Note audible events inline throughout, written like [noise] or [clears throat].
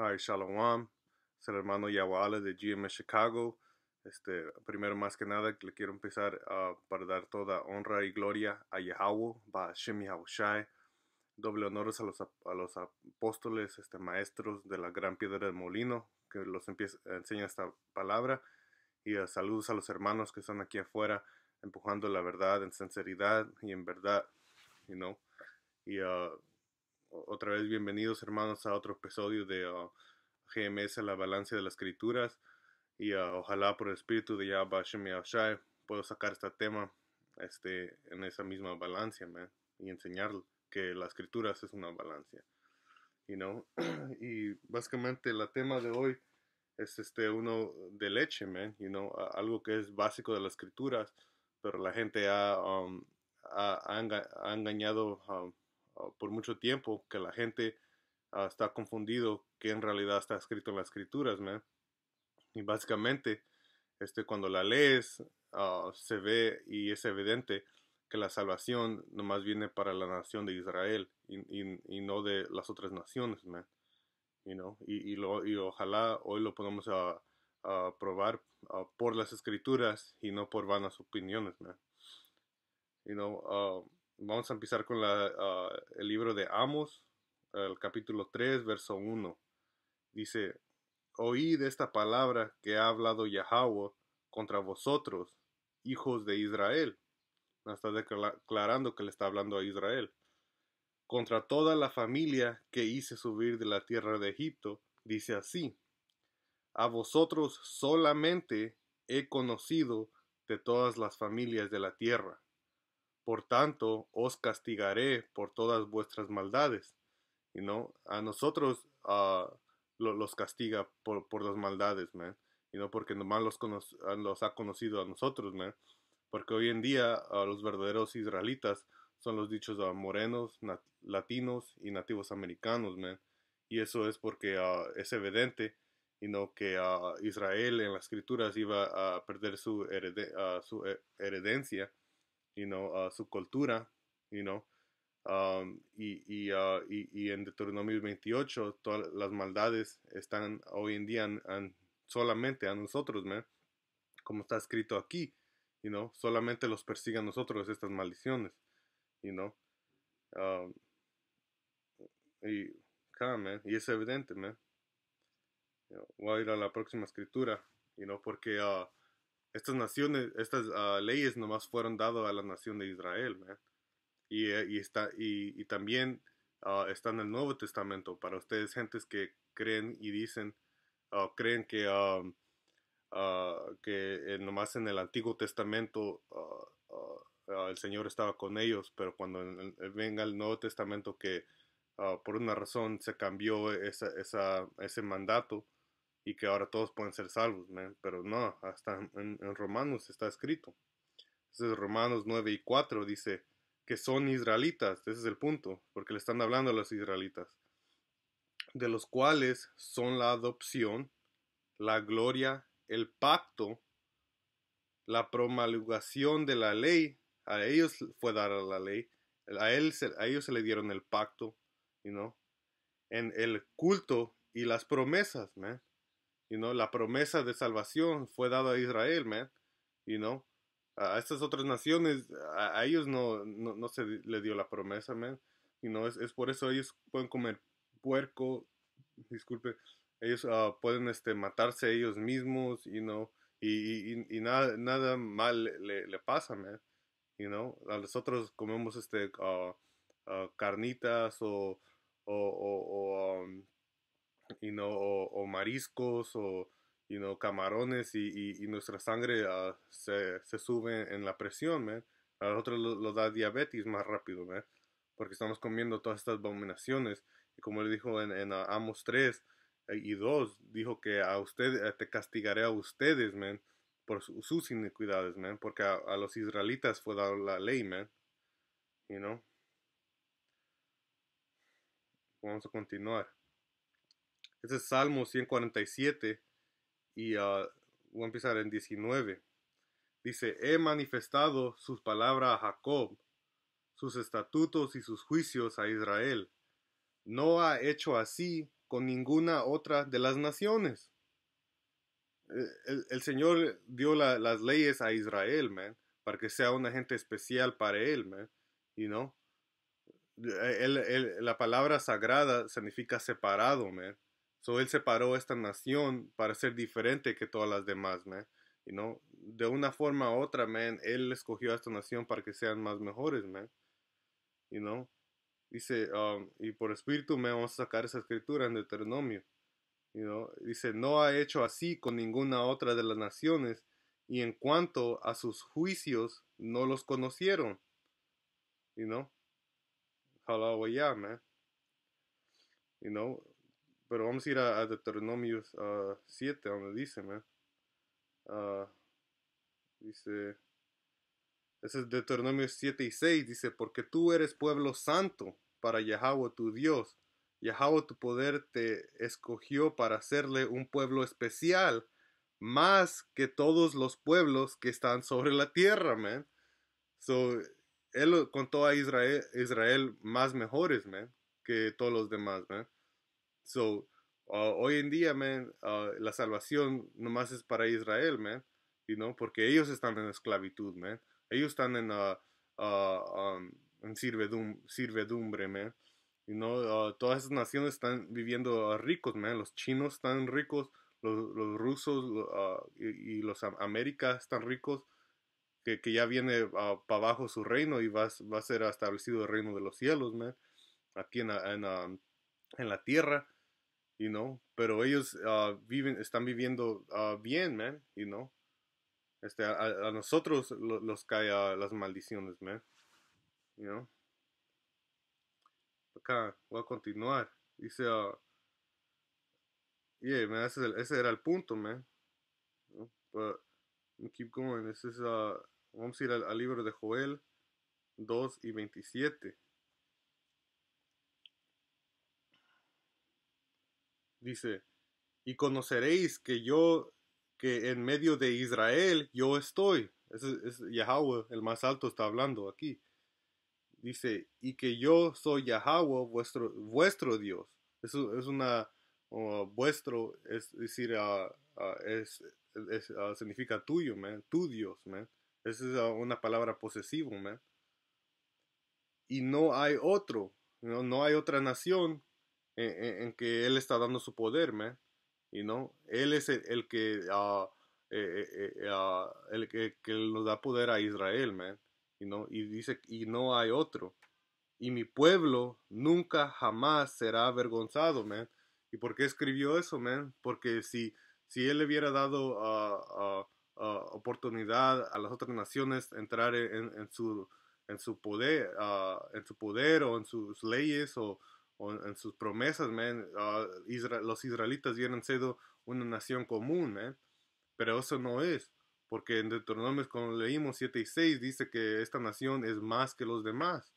Ay, Shalom, es el hermano Yawala de GM Chicago. Este, primero más que nada le quiero empezar a ah, para dar toda honra y gloria a Yahweh, Shemi Haushai. Doble honores a los, a los apóstoles, este, maestros de la gran piedra del molino, que los enseña esta palabra. Y uh, saludos a los hermanos que están aquí afuera, empujando la verdad en sinceridad y en verdad, you know. Y uh, otra vez bienvenidos hermanos a otro episodio de oh, GMS, la balanza de las escrituras. Y ah, ojalá por el espíritu de Yahweh Shai puedo sacar este tema este, en esa misma balancia man, y enseñar que las escrituras es una balancia. You know? [clears throat] y básicamente el tema de hoy es este uno de leche, man, you know? algo que es básico de las escrituras, pero la gente ha, um, ha, engañado um, Ah, por mucho tiempo que la gente ah, está confundido que en realidad está escrito en las escrituras, man. Y básicamente, este, cuando la lees, ah, se ve y es evidente que la salvación nomás viene para la nación de Israel y, no de las otras naciones, man. y, ojalá hoy lo podamos probar por las escrituras y no por vanas opiniones, man. You know, vamos a empezar con ah, el libro de Amos, el capítulo 3, verso 1. Dice, oíd esta palabra que ha hablado Yahweh contra vosotros, hijos de Israel. Está declarando que le está hablando a Israel. Contra toda la familia que hice subir de la tierra de Egipto, dice así, a vosotros solamente he conocido de todas las familias de la tierra por tanto, os castigaré por todas vuestras maldades. y A nosotros ah, los castiga por, las maldades, Porque nomás ah, los, ha conocido a nosotros, Porque hoy en día ah, los verdaderos israelitas son los dichos morenos, latinos y nativos americanos, Y eso es porque es evidente que Israel en las escrituras iba a perder su, herede su you uh, su cultura, um, y, y, uh, y, y, en Deuteronomio 28 todas las maldades están hoy en día solamente a nosotros, como está escrito aquí, you know, solamente los persigan nosotros estas maldiciones, um, y, y es evidente, man. voy a ir a la próxima escritura, you know, porque... Uh, estas naciones, estas ah, leyes nomás fueron dadas a la nación de Israel, eh, Y, está, y, también ah, está en el Nuevo Testamento para ustedes, gentes que creen y dicen, ah, creen que, que eh, nomás en el Antiguo Testamento el Señor estaba con ellos, pero cuando venga el Nuevo Testamento que por una razón se cambió esa, esa, ese mandato, y que ahora todos pueden ser salvos, Pero no, hasta en, Romanos está escrito. Entonces Romanos 9 y 4 dice que son israelitas, ese es el punto, porque le están hablando a los israelitas, de los cuales son la adopción, la gloria, el pacto, la promulgación de la ley, a ellos fue dar la ley, a, ellos se le dieron el pacto, ¿no? en el culto y las promesas, ¿me? la promesa de salvación fue dada a Israel, man. y no a estas otras naciones, a, ellos no, se le dio la promesa, man. y no es, por eso ellos pueden comer puerco, disculpe, ellos ah, pueden este, matarse ellos mismos, you y, y nada, nada mal le, pasa, man. You know, a nosotros comemos este, ah, ah, carnitas o, um, y no o, mariscos o you camarones y, y, nuestra sangre ah, se, se, sube en la presión, A nosotros lo, lo, da diabetes más rápido, Porque estamos comiendo todas estas abominaciones. Y como le dijo en, ah, Amos 3 eh, y 2, dijo que a usted, eh, te castigaré a ustedes, man, por sus iniquidades, Porque a, los israelitas fue dado la ley, man. Vamos a continuar. Ese es Salmo 147 y ah, voy a empezar en 19. Dice, he manifestado sus palabras a Jacob, sus estatutos y sus juicios a Israel. No ha hecho así con ninguna otra de las naciones. E, el, Señor dio las leyes a Israel, man, para que sea una gente especial para Él, man, you know? E, la palabra sagrada significa separado, man él separó esta nación para ser diferente que todas las demás, man. De una forma u otra, man, él escogió a esta nación para que sean más mejores, man. Dice, um, y por espíritu, me vamos a sacar esa escritura en Deuteronomio. Dice, no ha hecho así con ninguna otra de las naciones, y en cuanto a sus juicios, no los conocieron. y no Hello, yeah, man. You know? Pero vamos a ir a, Deuteronomios Deuteronomio ah, 7, donde dice, man. Ah, dice, ese es Deuteronomio 7 y 6, dice, porque tú eres pueblo santo para Yahweh tu Dios. Yahweh tu poder te escogió para hacerle un pueblo especial, más que todos los pueblos que están sobre la tierra, man. So, él contó a Israel, Israel más mejores, man, que todos los demás, man. So, ah, hoy en día, man, ah, la salvación nomás es para Israel, man, y porque ellos están en esclavitud, man. Ellos están en, ah, um, en sirvedumbre, man. y todas esas naciones están viviendo ricos, man. Los chinos están ricos, los, rusos y, los américas están ricos. Que, ya viene para abajo su reino y va, a ser establecido el reino de los cielos, man, aquí en la tierra you know, pero ellos ah, viven, están viviendo ah, bien, man, you know. Este, a, nosotros los cae las maldiciones, man, you know. Acá voy a continuar. Dice, ah, yeah, man, ese, era el punto, man. keep going. This is, vamos a ir al, al libro de Joel 2 y 27. dice, y conoceréis que yo, que en medio de Israel yo estoy. Es, Yahweh, el más alto, está hablando aquí. Dice, y que yo soy Yahweh, vuestro, vuestro Dios. Eso es una, oh, vuestro, es decir, ah, ah, ah, significa tuyo, tu Dios, Esa es una palabra posesiva. Y no hay otro, no, no hay otra nación en, que él está dando su poder, man. y no Él es el, que ah, eh, eh, eh, ah, el que, nos da poder a Israel, man. y no Y dice, y no hay otro. Y mi pueblo nunca jamás será avergonzado, man. ¿Y por qué escribió eso, man? Porque si, si él le hubiera dado ah, oportunidad a las otras naciones entrar en, en su, en su poder, en su poder o en sus leyes o, o en sus promesas, ah, los israelitas vienen sido una nación común, Pero eso no es, porque en Deuteronomio, cuando leímos 7 y 6, dice que esta nación es más que los demás,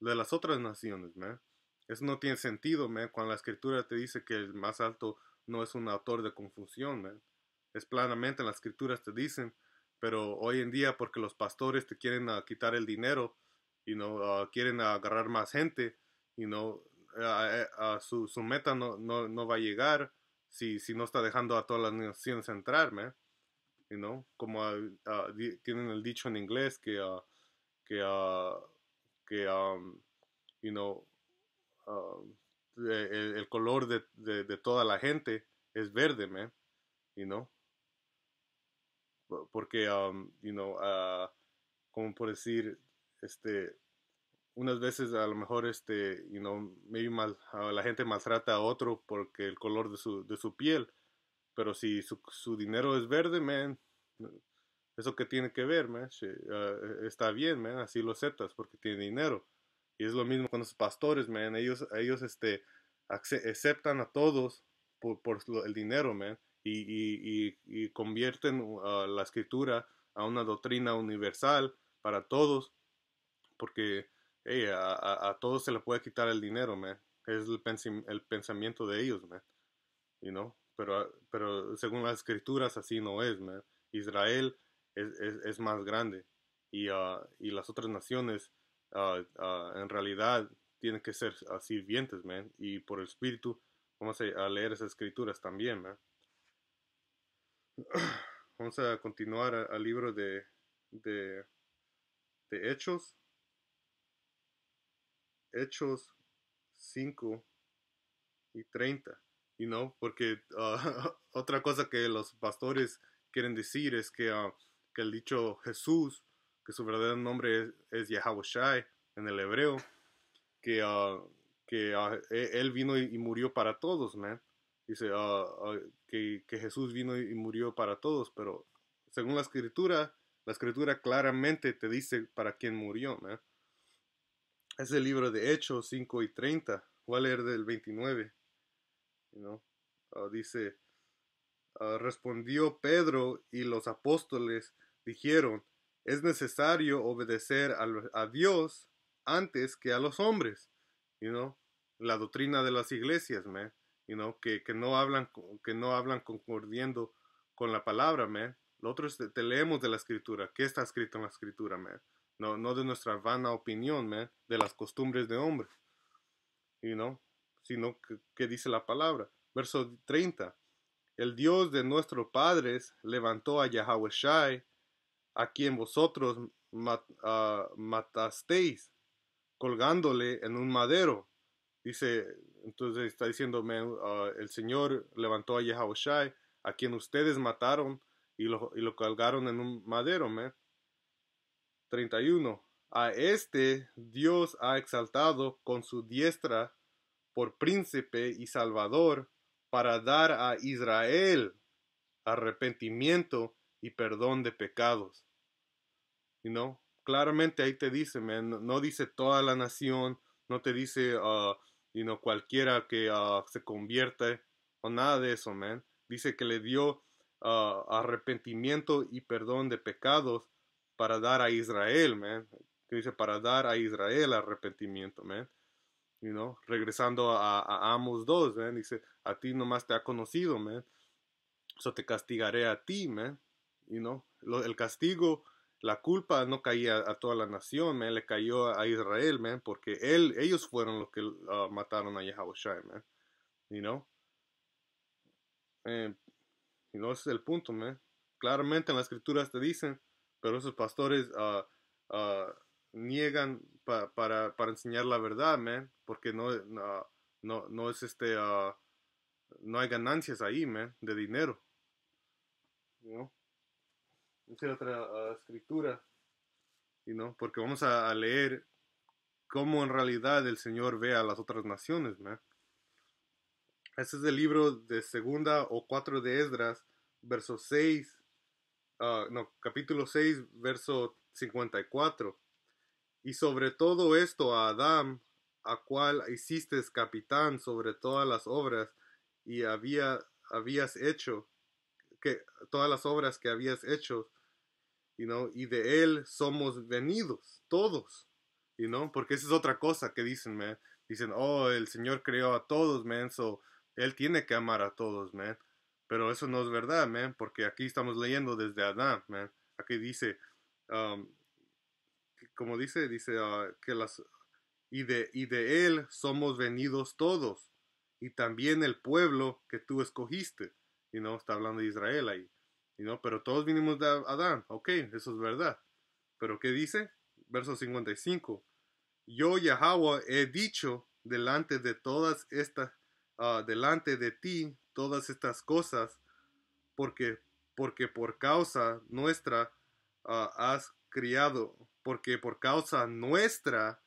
de las otras naciones, man. Eso no tiene sentido, man, cuando la escritura te dice que el más alto no es un autor de confusión, Es planamente en las escrituras te dicen, pero hoy en día porque los pastores te quieren quitar el dinero y no ah, quieren agarrar más gente y no eh, a, su, meta no, no, va a llegar si, si no está dejando a todas las naciones entrar, ¿me? You Como tienen el dicho en inglés que, uh, que, uh, que um, you know, ah, eh, el, color de, de, toda la gente es verde, ¿me? ¿Y no? Porque, um, you como por decir, este, unas veces a lo mejor este you know maybe ah, la gente maltrata a otro porque el color de su, de su piel pero si su, su, dinero es verde man eso que tiene que ver man ah, e, está bien man así lo aceptas porque tiene dinero y es lo mismo con los pastores man ellos ellos este aceptan a todos por, por el dinero man y, y, y, convierten ah, la escritura a una doctrina universal para todos porque a, todos se le puede quitar el dinero, man. Es el, el pensamiento de ellos, man. You pero, ah, pero según las escrituras así no es, man. Israel es, es, más grande y, ah, y, las otras naciones ah, en realidad tienen que ser sirvientes, man. Y por el Espíritu vamos a leer esas escrituras también, [clears throat] Vamos a continuar al libro de, de, de Hechos. Hechos 5 y 30. y no Porque ah, [laughs] otra cosa que los pastores quieren decir es que, ah, que el dicho Jesús, que su verdadero nombre es, es en el hebreo, que, ah, que e, él vino y murió para todos, man. Dice que, que Jesús vino y murió para todos, pero según la escritura, la escritura claramente te dice para quién murió, man es el libro de Hechos 5 y 30. Voy a leer del 29. Ah, dice, ah, respondió Pedro y los apóstoles dijeron, es necesario obedecer a, Dios antes que a los hombres. y La doctrina de las iglesias, Que, no hablan, que no hablan concordiendo con la palabra, Lo otro es, te, leemos de la escritura. ¿Qué está escrito en la escritura, no, de nuestra vana opinión, man, de las costumbres de hombres, You know? Sino que, dice la palabra. Verso 30. El Dios de nuestros padres levantó a Yahweh Shai, a quien vosotros ah, matasteis, colgándole en un madero. Dice, entonces está diciendo, ah, el Señor levantó a Yahweh Shai, a quien ustedes mataron y lo, y lo colgaron en un madero, man. 31. A este Dios ha exaltado con su diestra por príncipe y salvador para dar a Israel arrepentimiento y perdón de pecados. y no Claramente ahí te dice, no dice toda la nación, no te dice uh, cualquiera que uh, se convierta o nada de eso, ¿men? Dice que le dio uh, arrepentimiento y perdón de pecados para dar a Israel, man. Que dice para dar a Israel arrepentimiento, man. You know? Regresando a, a Amos 2, man. Dice, a ti nomás te ha conocido, man. Eso te castigaré a ti, man. You know? el castigo, la culpa no caía a, toda la nación, man. Le cayó a Israel, man. Porque él, ellos fueron los que ah, mataron a Yahushua, man. You know? Eh, y no es el punto, man. Claramente en las escrituras te dicen pero esos pastores ah, ah, niegan para, enseñar la verdad, porque no, no, es este, ah, no hay ganancias ahí, de dinero. ¿no? Esa otra escritura, y no porque vamos a, leer cómo en realidad el Señor ve a las otras naciones, man. Este es el libro de segunda o cuatro de Esdras, verso 6 Ah, no, capítulo 6, verso 54. Y sobre todo esto a Adán, a cual hiciste capitán sobre todas las obras y había, habías hecho, que, todas las obras que habías hecho, y de él somos venidos, todos, y no porque esa es otra cosa que dicen, me Dicen, oh, el Señor creó a todos, menso, él tiene que amar a todos, man. Pero eso no es verdad, man, porque aquí estamos leyendo desde Adán, man. Aquí dice, como dice, dice ah, que las... Y de, y él somos venidos todos, y también el pueblo que tú escogiste. Y no está hablando de Israel ahí. y no Pero todos vinimos de Adán. Ok, eso es verdad. Pero ¿qué dice? Verso 55. Yo, Yahweh, he dicho delante de todas estas, ah, delante de ti, todas estas cosas, porque, porque por causa nuestra ah, has criado, porque por causa nuestra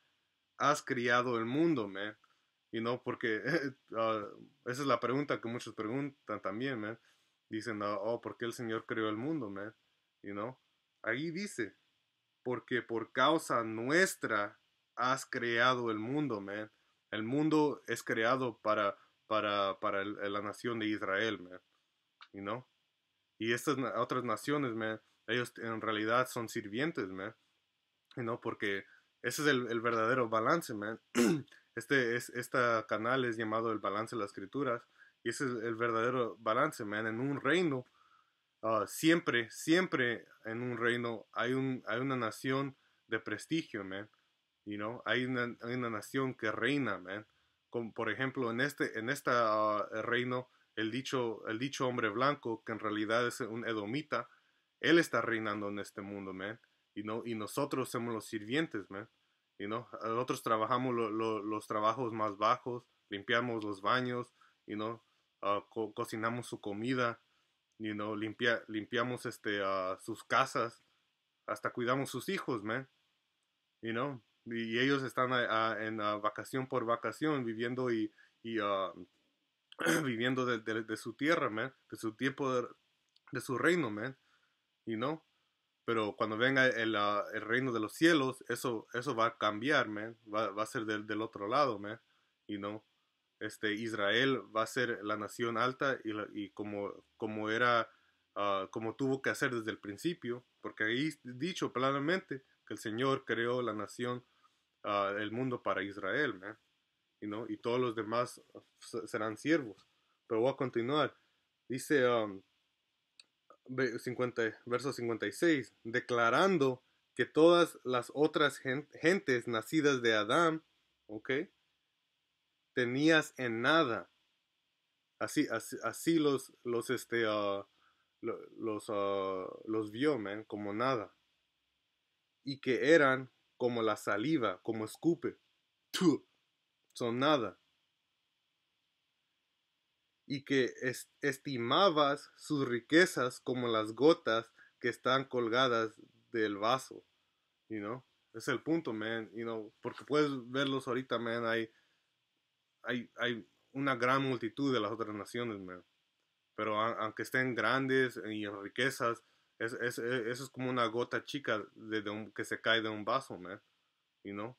has criado el mundo, man. Y no porque [laughs] ah, esa es la pregunta que muchos preguntan también, man. Dicen, ah, oh, porque el Señor creó el mundo, man? y no Ahí dice, porque por causa nuestra has creado el mundo, man. El mundo es creado para para, para la nación de Israel, man. You know? Y estas otras naciones, man, ellos en realidad son sirvientes, man. You know? Porque ese es el, verdadero balance, man. [clears throat] Este, es, este canal es llamado el balance de las escrituras. Y ese es el verdadero balance, man. En un reino, ah, siempre, siempre en un reino hay, un, hay una nación de prestigio, man. You know? Hay una, hay una nación que reina, man por ejemplo, en este, en este reino, el dicho, el dicho hombre blanco, que en realidad es un edomita, él está reinando en este mundo, man. Y no Y nosotros somos los sirvientes, man. Y Nosotros trabajamos los trabajos más bajos, limpiamos los baños, ah, cocinamos su comida, limpiamos este, ah, sus casas, hasta cuidamos sus hijos, man. Y no y ellos están ah, en ah, vacación por vacación viviendo y, y ah, [clears throat] viviendo de, su tierra, de su tiempo, de, su reino, Pero cuando venga el, el, reino de los cielos, eso, eso va a cambiar, va, a ser del, del, otro lado, Este, Israel va a ser la nación alta y, y como, como era, como tuvo que hacer desde el principio, porque ahí dicho claramente que el Señor creó la nación Ah, el mundo para Israel, Y todos los demás ah, serán siervos. Pero voy a continuar. Dice um, verso 56, declarando que todas las otras gentes nacidas de Adán, Tenías en nada. Así, así, los, los, este, ah, los, vio, como nada. Y que eran como la saliva, como escupe. Son nada. Y que estimabas sus riquezas como las gotas que están colgadas del vaso. Es el punto, man. Porque puedes verlos ahorita, man. Hay, hay, hay una gran multitud de las otras naciones, man. Pero aunque estén grandes y en riquezas, es, e, eso es como una gota chica de, que se cae de un vaso, man. You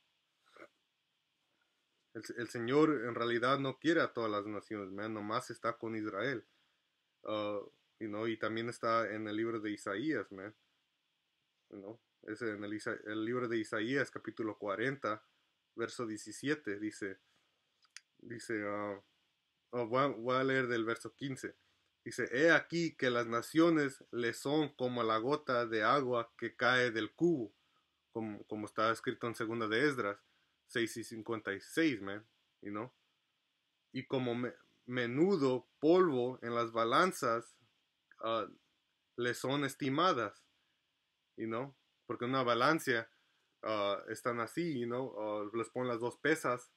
El, Señor en realidad no quiere a todas las naciones, man. Nomás está con Israel. y uh, you know? Y también está en el libro de Isaías, man. Es en el, libro de Isaías, capítulo 40, verso 17. Dice, dice, uh, oh, voy, a, voy a leer del verso 15 Dice, he aquí que las naciones le son como la gota de agua que cae del cubo, como, está escrito en segunda de Esdras 6 y 56, man, y como menudo polvo en las balanzas ah, le son estimadas, y no porque en una balanza ah, están así, y no ah, les ponen las dos pesas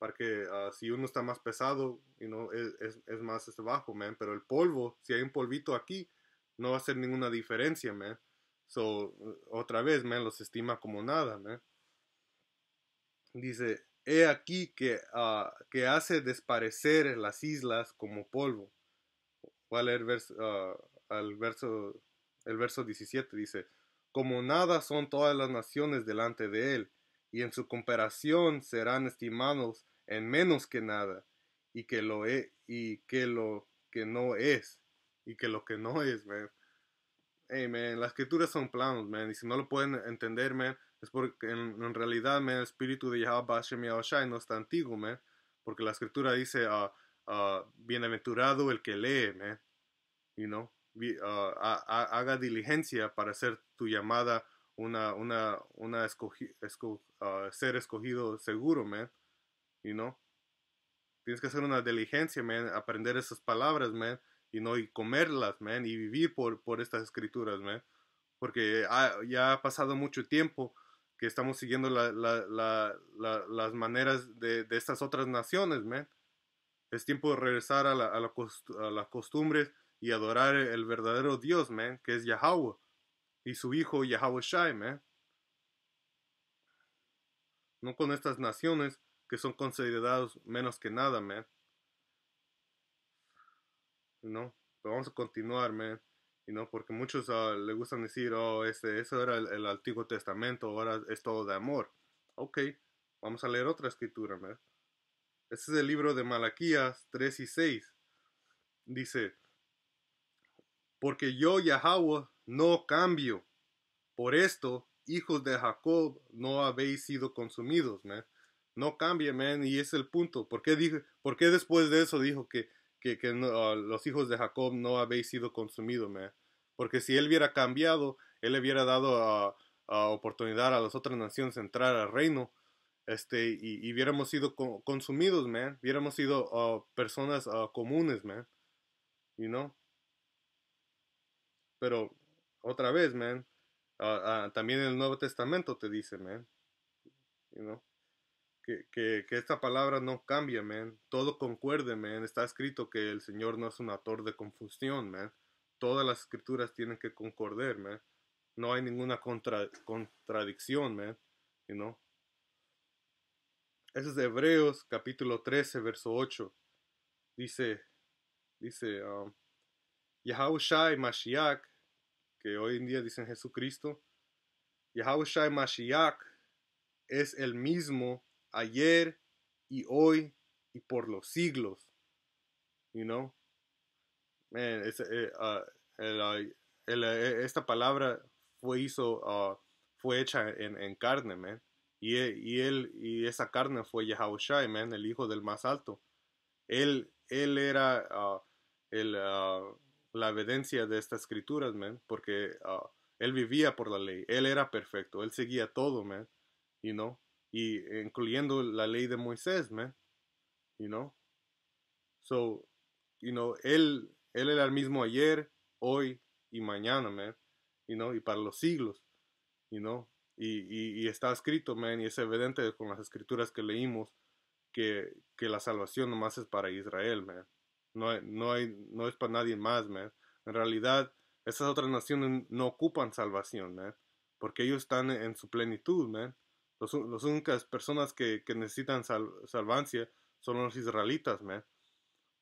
porque ah, si uno está más pesado, y no es, más este, bajo, Pero el polvo, si hay un polvito aquí, no va a hacer ninguna diferencia, man. So, otra vez, men, los estima como nada, man. Dice, he aquí que, ah, que hace desaparecer las islas como polvo. Voy a leer al verso, el verso 17, dice, como nada son todas las naciones delante de él y en su comparación serán estimados en menos que nada, y que lo e, y que lo que no es, y que lo que no es, las escrituras son planos, man, y si no lo pueden entender, man, es porque en, realidad, el espíritu de Yahweh y no está antiguo, man, porque la escritura dice, ah, ah, bienaventurado el que lee, man, you ah, haga diligencia para hacer tu llamada una, una, una ah, ser escogido seguro, man. ¿Y no? Tienes que hacer una diligencia, man. Aprender esas palabras, man. y no Y comerlas, man. Y vivir por, por estas escrituras, man. Porque ya ha pasado mucho tiempo que estamos siguiendo las maneras de, de, estas otras naciones, man. Es tiempo de regresar a, a las costumbres y adorar el verdadero Dios, man, que es Yahweh y su hijo Yahweh man ¿eh? no con estas naciones que son considerados menos que nada, man. No, pero vamos a continuar, man. Y no, porque muchos ah, le gustan decir, oh, ese eso era el, Antiguo Testamento, ahora es todo de amor. Ok, vamos a leer otra escritura, man. Este es el libro de Malaquías 3 y 6. Dice, porque yo, Yahweh, no cambio. Por esto, hijos de Jacob, no habéis sido consumidos, man. No cambia, man, y es el punto. ¿Por qué, después de eso dijo que, que, ah, los hijos de Jacob no habéis sido consumidos, man? Porque si él hubiera cambiado, él le hubiera dado ah, ah, oportunidad a las otras naciones entrar al reino, este, y, hubiéramos sido consumidos, man. Hubiéramos sido personas comunes, man. You know? Pero otra vez, man. Ah, ah, también en el Nuevo Testamento te dice, man. You que, esta palabra no cambia, man. Todo concuerde, man. Está escrito que el Señor no es un autor de confusión, man. Todas las escrituras tienen que concordar, man. No hay ninguna contra, contradicción, man. You know? Eso es de Hebreos capítulo 13, verso 8. Dice, dice, um, Mashiach que hoy en día dicen Jesucristo, Yahushua Mashiach es el mismo ayer y hoy y por los siglos. You know? Man, eh, ah, ah, eh, esta palabra fue, hizo, ah, fue hecha en, carne, Y, él, y esa carne fue Yahushua, el hijo del más alto. Él, él era el la evidencia de estas escrituras, man, porque ah, él vivía por la ley, él era perfecto, él seguía todo, man, you know, y incluyendo la ley de Moisés, man, ¿Y no? So, you know, él, él era el mismo ayer, hoy y mañana, man, ¿Y no? y para los siglos, y, no? y está escrito, man, y es evidente con las escrituras que leímos que, que la salvación nomás es para Israel, man. No, no, no es para nadie más, man. En realidad, esas otras naciones no ocupan salvación, man. Porque ellos están en su plenitud, man. Las los únicas personas que, necesitan salvancia son los israelitas, man.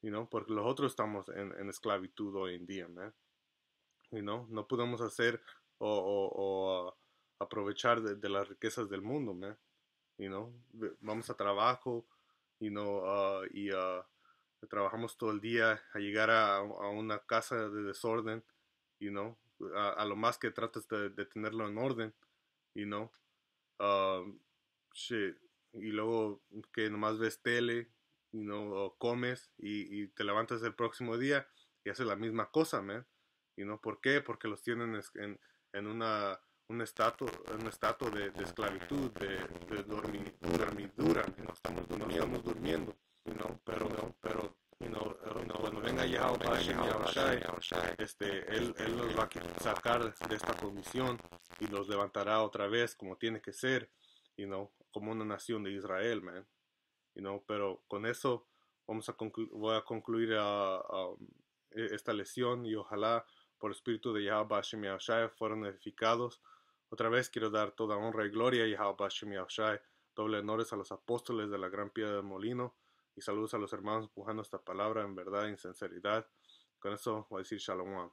You porque los otros estamos en, esclavitud hoy en día, man. You no podemos hacer o, uh, aprovechar de, las riquezas del mundo, man. You know, vamos a trabajo, uh, y uh, trabajamos todo el día a llegar a, una casa de desorden, you know, a, lo más que tratas de, tenerlo en orden, you know, um, y luego que nomás ves tele, you know, comes y, te levantas el próximo día y haces la misma cosa, man, ¿por qué? Porque los tienen en, en una un estatus un de, esclavitud, de, de dormidura, no estamos, no estamos durmiendo pero, no, pero, no, know, cuando venga Yahweh, este, él, él los va a sacar de esta condición y los levantará otra vez como tiene que ser, you como una nación de Israel, man, you pero con eso vamos a voy a concluir ah, ah, e-, esta lección y ojalá por espíritu de Yahweh fueron edificados. Otra vez quiero dar toda honra y gloria a Yahweh doble honores a los apóstoles de la gran piedra del molino, y saludos a los hermanos empujando esta palabra en verdad y en sinceridad. Con eso voy a decir shalom.